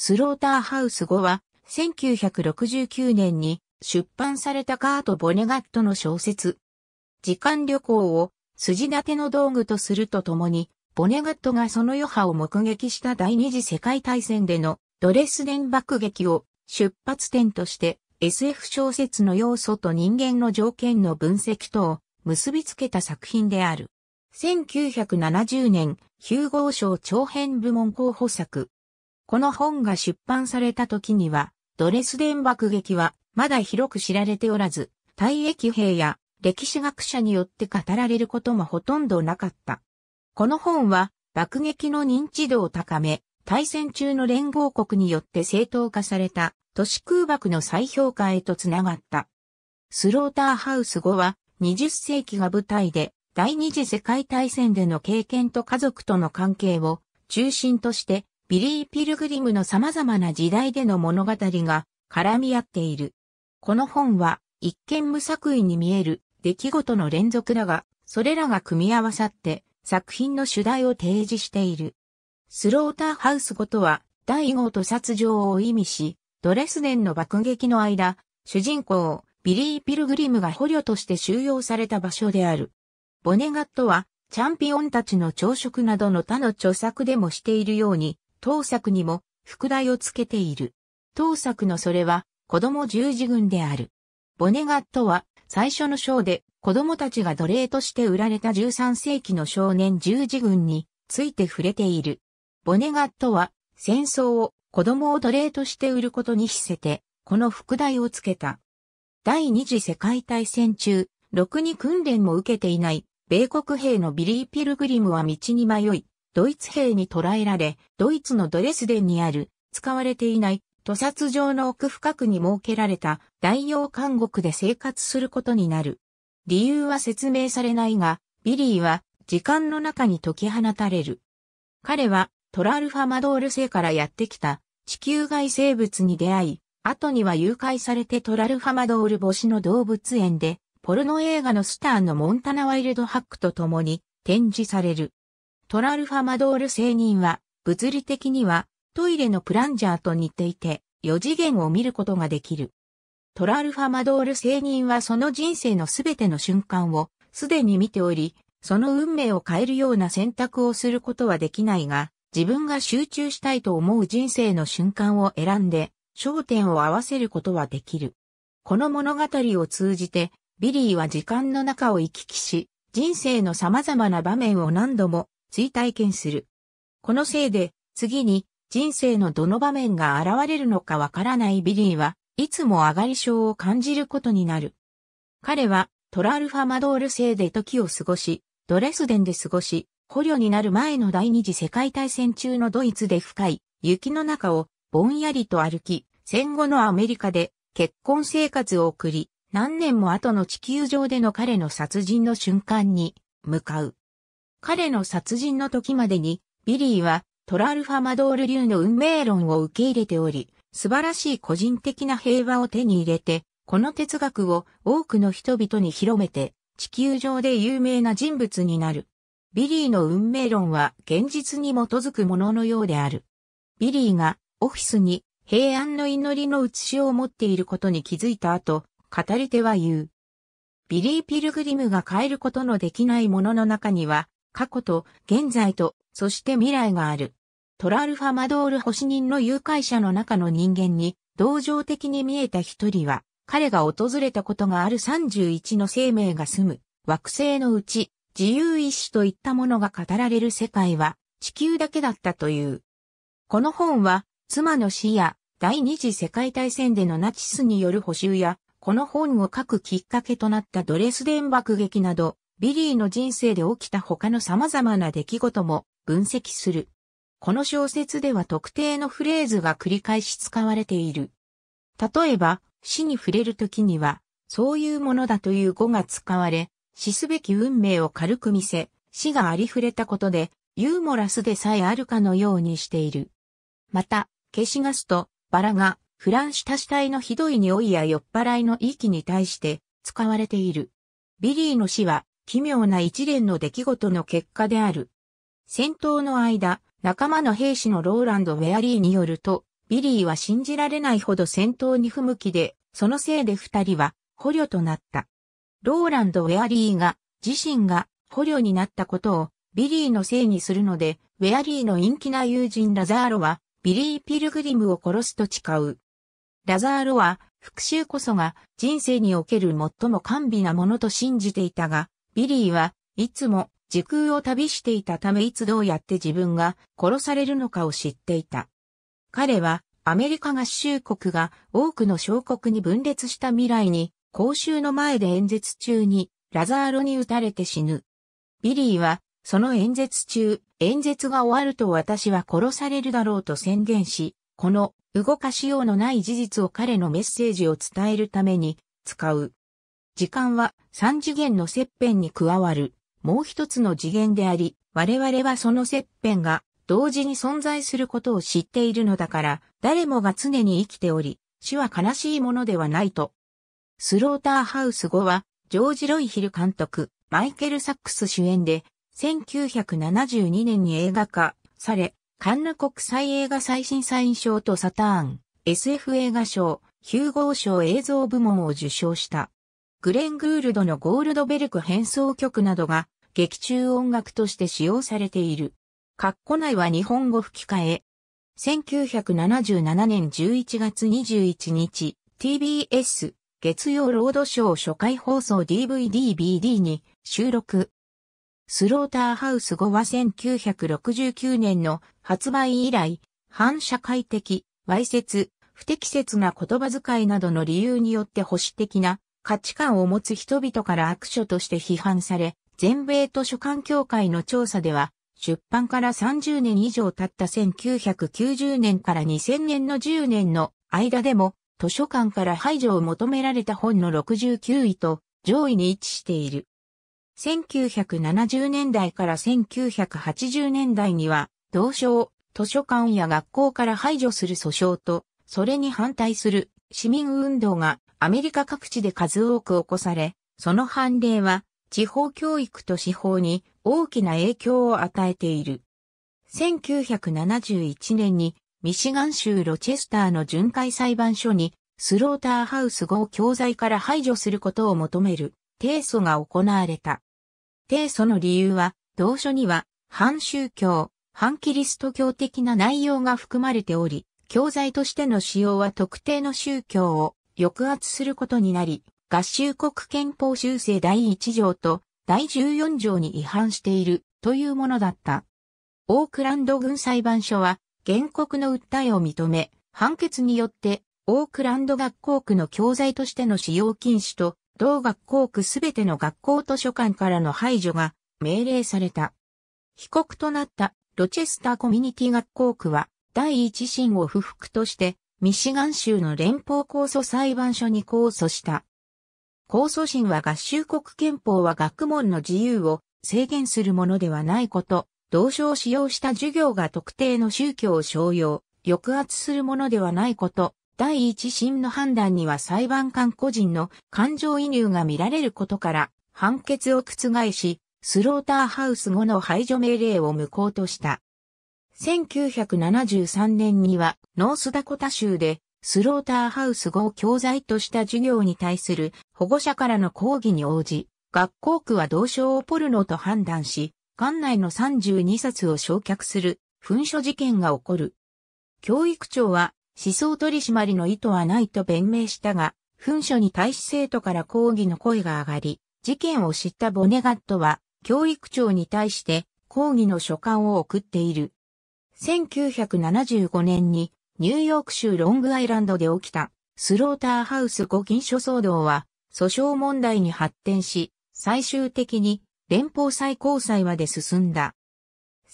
スローターハウス後は、1969年に出版されたカート・ボネガットの小説。時間旅行を筋立ての道具とするとともに、ボネガットがその余波を目撃した第二次世界大戦でのドレスデン爆撃を出発点として SF 小説の要素と人間の条件の分析とを結びつけた作品である。1970年、ヒューゴー賞長編部門候補作、この本が出版された時には、ドレスデン爆撃はまだ広く知られておらず、退役兵や歴史学者によって語られることもほとんどなかった。この本は爆撃の認知度を高め、対戦中の連合国によって正当化された都市空爆の再評価へとつながった。スローターハウス後は20世紀が舞台で第二次世界大戦での経験と家族との関係を中心としてビリー・ピルグリムの様々な時代での物語が絡み合っている。この本は一見無作為に見える出来事の連続だが、それらが組み合わさって作品の主題を提示している。スローターハウスごとは第5と殺情を意味し、ドレスデンの爆撃の間、主人公、ビリー・ピルグリムが捕虜として収容された場所である。ボネガットは、チャンピオンたちの朝食などの他の著作でもしているように、当作にも副題をつけている。当作のそれは子供十字軍である。ボネガットは最初の章で子供たちが奴隷として売られた13世紀の少年十字軍について触れている。ボネガットは戦争を子供を奴隷として売ることに非せて、この副題をつけた。第二次世界大戦中、ろくに訓練も受けていない米国兵のビリー・ピルグリムは道に迷い、ドイツ兵に捕らえられ、ドイツのドレスデンにある、使われていない、屠殺場の奥深くに設けられた大洋監獄で生活することになる。理由は説明されないが、ビリーは時間の中に解き放たれる。彼はトラルファマドール星からやってきた地球外生物に出会い、後には誘拐されてトラルファマドール星の動物園で、ポルノ映画のスターのモンタナワイルドハックと共に展示される。トラルファマドール製人は、物理的にはトイレのプランジャーと似ていて、四次元を見ることができる。トラルファマドール製人はその人生のすべての瞬間をすでに見ており、その運命を変えるような選択をすることはできないが、自分が集中したいと思う人生の瞬間を選んで、焦点を合わせることはできる。この物語を通じて、ビリーは時間の中を行き来し、人生の様々な場面を何度も追体験する。このせいで、次に人生のどの場面が現れるのかわからないビリーはいつも上がり症を感じることになる。彼はトラルファマドール星で時を過ごし、ドレスデンで過ごし、捕虜になる前の第二次世界大戦中のドイツで深い雪の中をぼんやりと歩き、戦後のアメリカで結婚生活を送り、何年も後の地球上での彼の殺人の瞬間に向かう。彼の殺人の時までに、ビリーはトラルファマドール流の運命論を受け入れており、素晴らしい個人的な平和を手に入れて、この哲学を多くの人々に広めて、地球上で有名な人物になる。ビリーの運命論は現実に基づくもののようである。ビリーがオフィスに平安の祈りの写しを持っていることに気づいた後、語り手は言う。ビリー・ピルグリムが変えることのできないものの中には、過去と現在と、そして未来がある。トラルファマドール星人の誘拐者の中の人間に、同情的に見えた一人は、彼が訪れたことがある31の生命が住む、惑星のうち、自由意志といったものが語られる世界は、地球だけだったという。この本は、妻の死や、第二次世界大戦でのナチスによる補修や、この本を書くきっかけとなったドレスデン爆撃など、ビリーの人生で起きた他の様々な出来事も分析する。この小説では特定のフレーズが繰り返し使われている。例えば、死に触れる時には、そういうものだという語が使われ、死すべき運命を軽く見せ、死がありふれたことで、ユーモラスでさえあるかのようにしている。また、消しガスとバラがフランシュタ死体のひどい匂いや酔っ払いの息に対して使われている。ビリーの死は奇妙な一連の出来事の結果である。戦闘の間、仲間の兵士のローランド・ウェアリーによると、ビリーは信じられないほど戦闘に不向きで、そのせいで二人は捕虜となった。ローランド・ウェアリーが自身が捕虜になったことをビリーのせいにするので、ウェアリーの陰気な友人ラザーロはビリー・ピルグリムを殺すと誓う。ラザーロは復讐こそが人生における最も甘美なものと信じていたが、ビリーはいつも時空を旅していたためいつどうやって自分が殺されるのかを知っていた。彼はアメリカ合衆国が多くの小国に分裂した未来に公衆の前で演説中にラザーロに撃たれて死ぬ。ビリーはその演説中、演説が終わると私は殺されるだろうと宣言し、この動かしようのない事実を彼のメッセージを伝えるために使う。時間は三次元の切片に加わる、もう一つの次元であり、我々はその切片が同時に存在することを知っているのだから、誰もが常に生きており、死は悲しいものではないと。スローターハウス後は、ジョージ・ロイヒル監督、マイケル・サックス主演で、1972年に映画化され、カンヌ国際映画最新サイン賞とサターン、SF 映画賞、ヒューゴー賞映像部門を受賞した。グレン・グールドのゴールドベルク変奏曲などが劇中音楽として使用されている。括弧内は日本語吹き替え。1977年11月21日、TBS 月曜ロードショー初回放送 DVD-BD に収録。スローターハウス5は1969年の発売以来、反社会的、歪説、不適切な言葉遣いなどの理由によって保守的な価値観を持つ人々から悪書として批判され、全米図書館協会の調査では、出版から30年以上経った1990年から2000年の10年の間でも、図書館から排除を求められた本の69位と上位に位置している。1970年代から1980年代には、同書を図書館や学校から排除する訴訟と、それに反対する市民運動がアメリカ各地で数多く起こされ、その判例は地方教育と司法に大きな影響を与えている。1971年にミシガン州ロチェスターの巡回裁判所にスローターハウス号教材から排除することを求める提訴が行われた。提訴の理由は同書には反宗教、反キリスト教的な内容が含まれており、教材としての使用は特定の宗教を抑圧することになり、合衆国憲法修正第1条と第14条に違反しているというものだった。オークランド軍裁判所は原告の訴えを認め、判決によってオークランド学校区の教材としての使用禁止と同学校区すべての学校図書館からの排除が命令された。被告となったロチェスターコミュニティ学校区は第一審を不服としてミシガン州の連邦控訴裁判所に控訴した。控訴審は合衆国憲法は学問の自由を制限するものではないこと、同書を使用した授業が特定の宗教を商用、抑圧するものではないこと、第一審の判断には裁判官個人の感情移入が見られることから、判決を覆し、スローターハウス後の排除命令を無効とした。1973年にはノースダコタ州でスローターハウス号教材とした授業に対する保護者からの抗議に応じ、学校区は同省をポルノと判断し、館内の32冊を焼却する噴書事件が起こる。教育庁は思想取締りの意図はないと弁明したが、噴書に対し生徒から抗議の声が上がり、事件を知ったボネガットは教育庁に対して抗議の書簡を送っている。1975年にニューヨーク州ロングアイランドで起きたスローターハウス5禁書騒動は訴訟問題に発展し、最終的に連邦最高裁まで進んだ。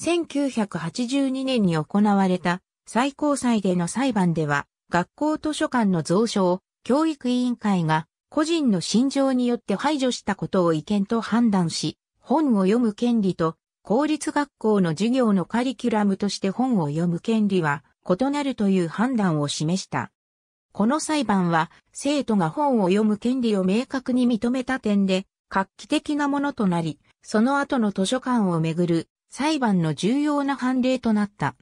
1982年に行われた最高裁での裁判では、学校図書館の蔵書を教育委員会が個人の心情によって排除したことを違憲と判断し、本を読む権利と公立学校の授業のカリキュラムとして本を読む権利は異なるという判断を示した。この裁判は生徒が本を読む権利を明確に認めた点で画期的なものとなり、その後の図書館をめぐる裁判の重要な判例となった。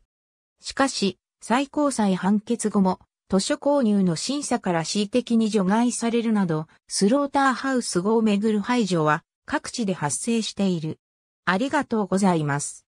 しかし、最高裁判決後も図書購入の審査から恣意的に除外されるなど、スローターハウス後をめぐる排除は各地で発生している。ありがとうございます。